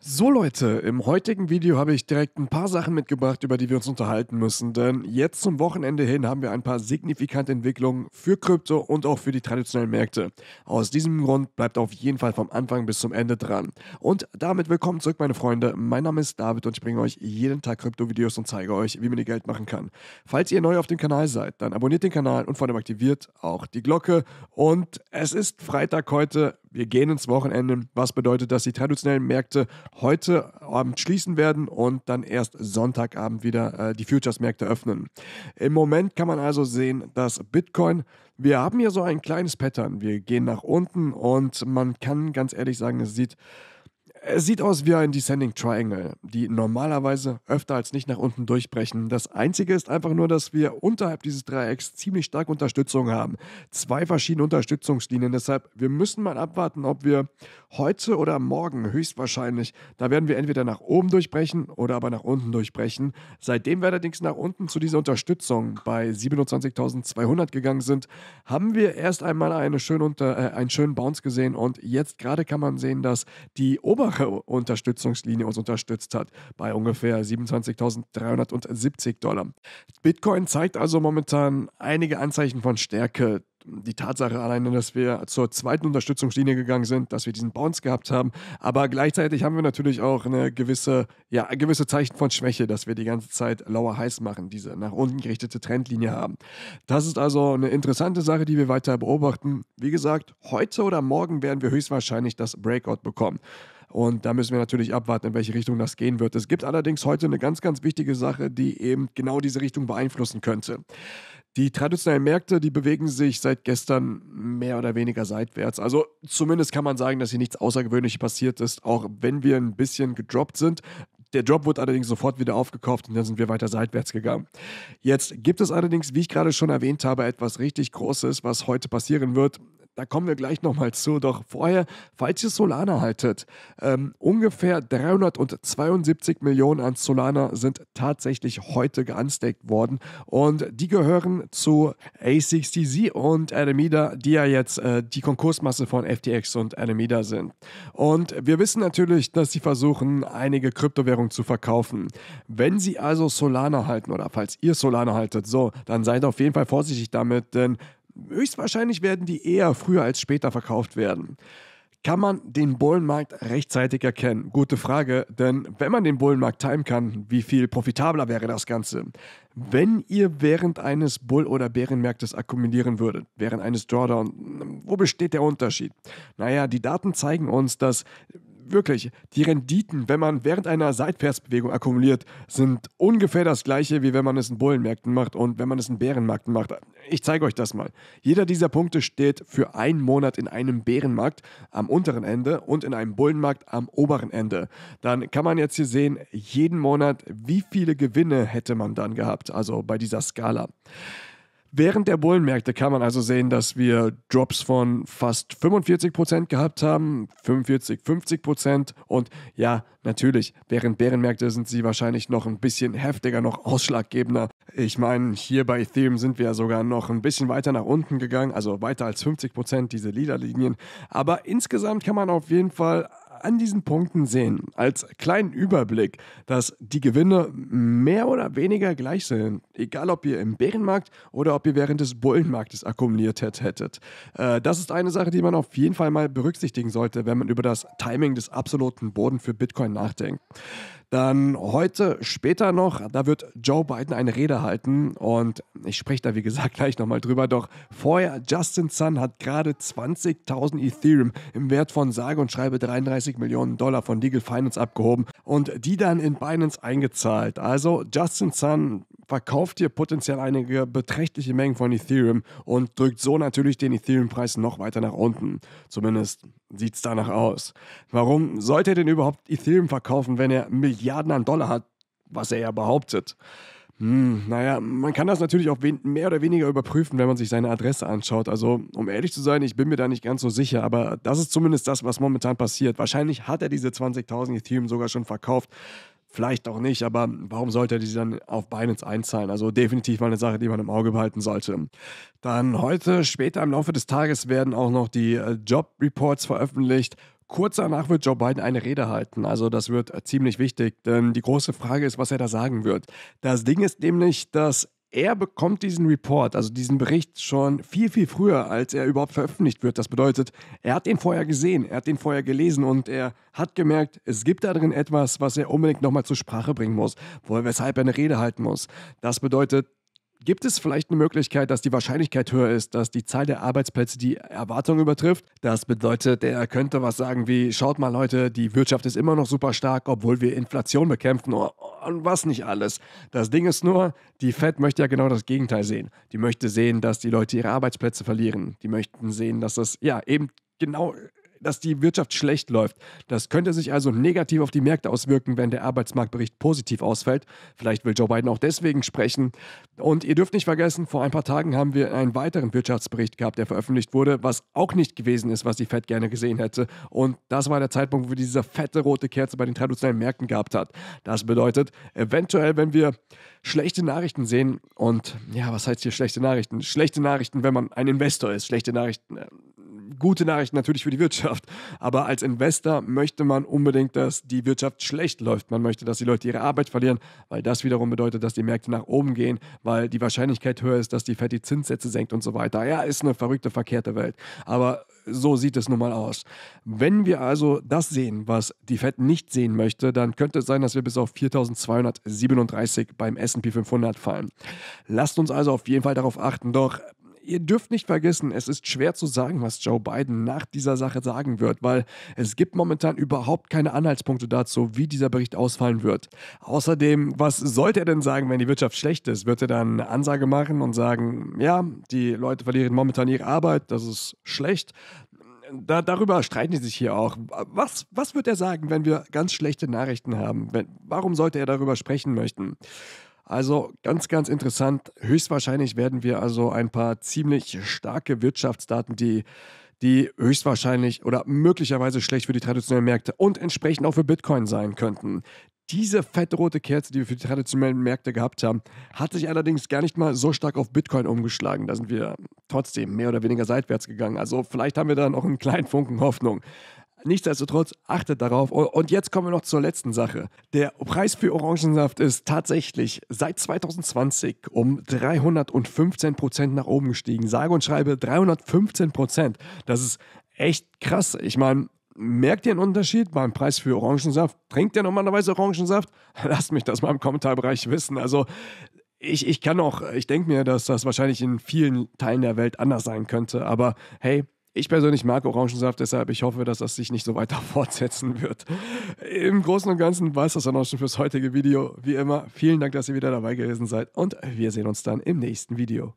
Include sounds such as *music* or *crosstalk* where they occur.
So Leute, im heutigen Video habe ich direkt ein paar Sachen mitgebracht, über die wir uns unterhalten müssen, denn jetzt zum Wochenende hin haben wir ein paar signifikante Entwicklungen für Krypto und auch für die traditionellen Märkte. Aus diesem Grund bleibt auf jeden Fall vom Anfang bis zum Ende dran. Und damit willkommen zurück, meine Freunde. Mein Name ist David und ich bringe euch jeden Tag Krypto-Videos und zeige euch, wie man ihr Geld machen kann. Falls ihr neu auf dem Kanal seid, dann abonniert den Kanal und vor allem aktiviert auch die Glocke. Und es ist Freitag heute wir gehen ins Wochenende, was bedeutet, dass die traditionellen Märkte heute Abend schließen werden und dann erst Sonntagabend wieder äh, die Futures-Märkte öffnen. Im Moment kann man also sehen, dass Bitcoin wir haben hier so ein kleines Pattern. Wir gehen nach unten und man kann ganz ehrlich sagen, es sieht es sieht aus wie ein Descending Triangle, die normalerweise öfter als nicht nach unten durchbrechen. Das Einzige ist einfach nur, dass wir unterhalb dieses Dreiecks ziemlich stark Unterstützung haben. Zwei verschiedene Unterstützungslinien. Deshalb, wir müssen mal abwarten, ob wir heute oder morgen höchstwahrscheinlich, da werden wir entweder nach oben durchbrechen oder aber nach unten durchbrechen. Seitdem wir allerdings nach unten zu dieser Unterstützung bei 27.200 gegangen sind, haben wir erst einmal eine schöne unter, äh, einen schönen Bounce gesehen und jetzt gerade kann man sehen, dass die Ober einfache Unterstützungslinie uns unterstützt hat, bei ungefähr 27.370 Dollar. Bitcoin zeigt also momentan einige Anzeichen von Stärke. Die Tatsache alleine, dass wir zur zweiten Unterstützungslinie gegangen sind, dass wir diesen Bounce gehabt haben, aber gleichzeitig haben wir natürlich auch eine gewisse, ja, gewisse Zeichen von Schwäche, dass wir die ganze Zeit lower heiß machen, diese nach unten gerichtete Trendlinie haben. Das ist also eine interessante Sache, die wir weiter beobachten. Wie gesagt, heute oder morgen werden wir höchstwahrscheinlich das Breakout bekommen. Und da müssen wir natürlich abwarten, in welche Richtung das gehen wird. Es gibt allerdings heute eine ganz, ganz wichtige Sache, die eben genau diese Richtung beeinflussen könnte. Die traditionellen Märkte, die bewegen sich seit gestern mehr oder weniger seitwärts. Also zumindest kann man sagen, dass hier nichts Außergewöhnliches passiert ist, auch wenn wir ein bisschen gedroppt sind. Der Drop wurde allerdings sofort wieder aufgekauft und dann sind wir weiter seitwärts gegangen. Jetzt gibt es allerdings, wie ich gerade schon erwähnt habe, etwas richtig Großes, was heute passieren wird. Da kommen wir gleich nochmal zu. Doch vorher, falls ihr Solana haltet, ähm, ungefähr 372 Millionen an Solana sind tatsächlich heute geanstaked worden. Und die gehören zu A60Z und Alameda, die ja jetzt äh, die Konkursmasse von FTX und Alameda sind. Und wir wissen natürlich, dass sie versuchen, einige Kryptowährungen zu verkaufen. Wenn sie also Solana halten oder falls ihr Solana haltet, so, dann seid auf jeden Fall vorsichtig damit, denn Höchstwahrscheinlich werden die eher früher als später verkauft werden. Kann man den Bullenmarkt rechtzeitig erkennen? Gute Frage, denn wenn man den Bullenmarkt timen kann, wie viel profitabler wäre das Ganze? Wenn ihr während eines Bull- oder Bärenmärktes akkumulieren würdet, während eines Drawdown, wo besteht der Unterschied? Naja, die Daten zeigen uns, dass wirklich, die Renditen, wenn man während einer Seitwärtsbewegung akkumuliert, sind ungefähr das gleiche, wie wenn man es in Bullenmärkten macht und wenn man es in Bärenmärkten macht. Ich zeige euch das mal. Jeder dieser Punkte steht für einen Monat in einem Bärenmarkt am unteren Ende und in einem Bullenmarkt am oberen Ende. Dann kann man jetzt hier sehen, jeden Monat, wie viele Gewinne hätte man dann gehabt, also bei dieser Skala. Während der Bullenmärkte kann man also sehen, dass wir Drops von fast 45% gehabt haben, 45, 50% und ja, natürlich, während Bärenmärkte sind sie wahrscheinlich noch ein bisschen heftiger, noch ausschlaggebender. Ich meine, hier bei Ethereum sind wir ja sogar noch ein bisschen weiter nach unten gegangen, also weiter als 50% diese lila Linien, aber insgesamt kann man auf jeden Fall an diesen Punkten sehen, als kleinen Überblick, dass die Gewinne mehr oder weniger gleich sind, egal ob ihr im Bärenmarkt oder ob ihr während des Bullenmarktes akkumuliert hättet. Äh, das ist eine Sache, die man auf jeden Fall mal berücksichtigen sollte, wenn man über das Timing des absoluten Boden für Bitcoin nachdenkt. Dann heute, später noch, da wird Joe Biden eine Rede halten und ich spreche da wie gesagt *laughs* gleich nochmal drüber. Doch vorher, Justin Sun hat gerade 20.000 Ethereum im Wert von sage und schreibe 33 30 Millionen Dollar von Legal Finance abgehoben und die dann in Binance eingezahlt. Also Justin Sun verkauft hier potenziell einige beträchtliche Mengen von Ethereum und drückt so natürlich den Ethereum-Preis noch weiter nach unten. Zumindest sieht es danach aus. Warum sollte er denn überhaupt Ethereum verkaufen, wenn er Milliarden an Dollar hat, was er ja behauptet? Hm, naja, man kann das natürlich auch mehr oder weniger überprüfen, wenn man sich seine Adresse anschaut. Also, um ehrlich zu sein, ich bin mir da nicht ganz so sicher, aber das ist zumindest das, was momentan passiert. Wahrscheinlich hat er diese 20.000 Ethereum sogar schon verkauft. Vielleicht auch nicht, aber warum sollte er die dann auf Binance einzahlen? Also definitiv mal eine Sache, die man im Auge behalten sollte. Dann heute, später im Laufe des Tages werden auch noch die äh, Job Reports veröffentlicht Kurz danach wird Joe Biden eine Rede halten. Also das wird ziemlich wichtig, denn die große Frage ist, was er da sagen wird. Das Ding ist nämlich, dass er bekommt diesen Report, also diesen Bericht, schon viel, viel früher, als er überhaupt veröffentlicht wird. Das bedeutet, er hat den vorher gesehen, er hat den vorher gelesen und er hat gemerkt, es gibt da drin etwas, was er unbedingt nochmal zur Sprache bringen muss, weshalb er eine Rede halten muss. Das bedeutet, Gibt es vielleicht eine Möglichkeit, dass die Wahrscheinlichkeit höher ist, dass die Zahl der Arbeitsplätze die Erwartung übertrifft? Das bedeutet, er könnte was sagen wie, schaut mal Leute, die Wirtschaft ist immer noch super stark, obwohl wir Inflation bekämpfen oh, und was nicht alles. Das Ding ist nur, die Fed möchte ja genau das Gegenteil sehen. Die möchte sehen, dass die Leute ihre Arbeitsplätze verlieren. Die möchten sehen, dass das ja eben genau dass die Wirtschaft schlecht läuft. Das könnte sich also negativ auf die Märkte auswirken, wenn der Arbeitsmarktbericht positiv ausfällt. Vielleicht will Joe Biden auch deswegen sprechen. Und ihr dürft nicht vergessen, vor ein paar Tagen haben wir einen weiteren Wirtschaftsbericht gehabt, der veröffentlicht wurde, was auch nicht gewesen ist, was die Fed gerne gesehen hätte. Und das war der Zeitpunkt, wo wir diese fette rote Kerze bei den traditionellen Märkten gehabt hat. Das bedeutet, eventuell, wenn wir schlechte Nachrichten sehen und ja, was heißt hier schlechte Nachrichten? Schlechte Nachrichten, wenn man ein Investor ist, schlechte Nachrichten, äh, gute Nachricht natürlich für die Wirtschaft. Aber als Investor möchte man unbedingt, dass die Wirtschaft schlecht läuft. Man möchte, dass die Leute ihre Arbeit verlieren, weil das wiederum bedeutet, dass die Märkte nach oben gehen, weil die Wahrscheinlichkeit höher ist, dass die Fed die Zinssätze senkt und so weiter. Ja, ist eine verrückte, verkehrte Welt. Aber so sieht es nun mal aus. Wenn wir also das sehen, was die Fed nicht sehen möchte, dann könnte es sein, dass wir bis auf 4237 beim SP 500 fallen. Lasst uns also auf jeden Fall darauf achten, doch Ihr dürft nicht vergessen, es ist schwer zu sagen, was Joe Biden nach dieser Sache sagen wird, weil es gibt momentan überhaupt keine Anhaltspunkte dazu, wie dieser Bericht ausfallen wird. Außerdem, was sollte er denn sagen, wenn die Wirtschaft schlecht ist? Wird er dann eine Ansage machen und sagen, ja, die Leute verlieren momentan ihre Arbeit, das ist schlecht? Da, darüber streiten die sich hier auch. Was, was wird er sagen, wenn wir ganz schlechte Nachrichten haben? Wenn, warum sollte er darüber sprechen möchten? Also ganz, ganz interessant. Höchstwahrscheinlich werden wir also ein paar ziemlich starke Wirtschaftsdaten, die die höchstwahrscheinlich oder möglicherweise schlecht für die traditionellen Märkte und entsprechend auch für Bitcoin sein könnten. Diese fette rote Kerze, die wir für die traditionellen Märkte gehabt haben, hat sich allerdings gar nicht mal so stark auf Bitcoin umgeschlagen. Da sind wir trotzdem mehr oder weniger seitwärts gegangen. Also vielleicht haben wir da noch einen kleinen Funken Hoffnung. Nichtsdestotrotz achtet darauf. Und jetzt kommen wir noch zur letzten Sache. Der Preis für Orangensaft ist tatsächlich seit 2020 um 315 Prozent nach oben gestiegen. Sage und schreibe 315 Prozent. Das ist echt krass. Ich meine, merkt ihr einen Unterschied beim Preis für Orangensaft? Trinkt ihr normalerweise Orangensaft? *laughs* Lasst mich das mal im Kommentarbereich wissen. Also ich, ich kann auch, ich denke mir, dass das wahrscheinlich in vielen Teilen der Welt anders sein könnte. Aber hey, ich persönlich mag Orangensaft, deshalb ich hoffe, dass das sich nicht so weiter *laughs* fortsetzen wird. Im Großen und Ganzen war es das dann auch schon fürs heutige Video. Wie immer, vielen Dank, dass ihr wieder dabei gewesen seid und wir sehen uns dann im nächsten Video.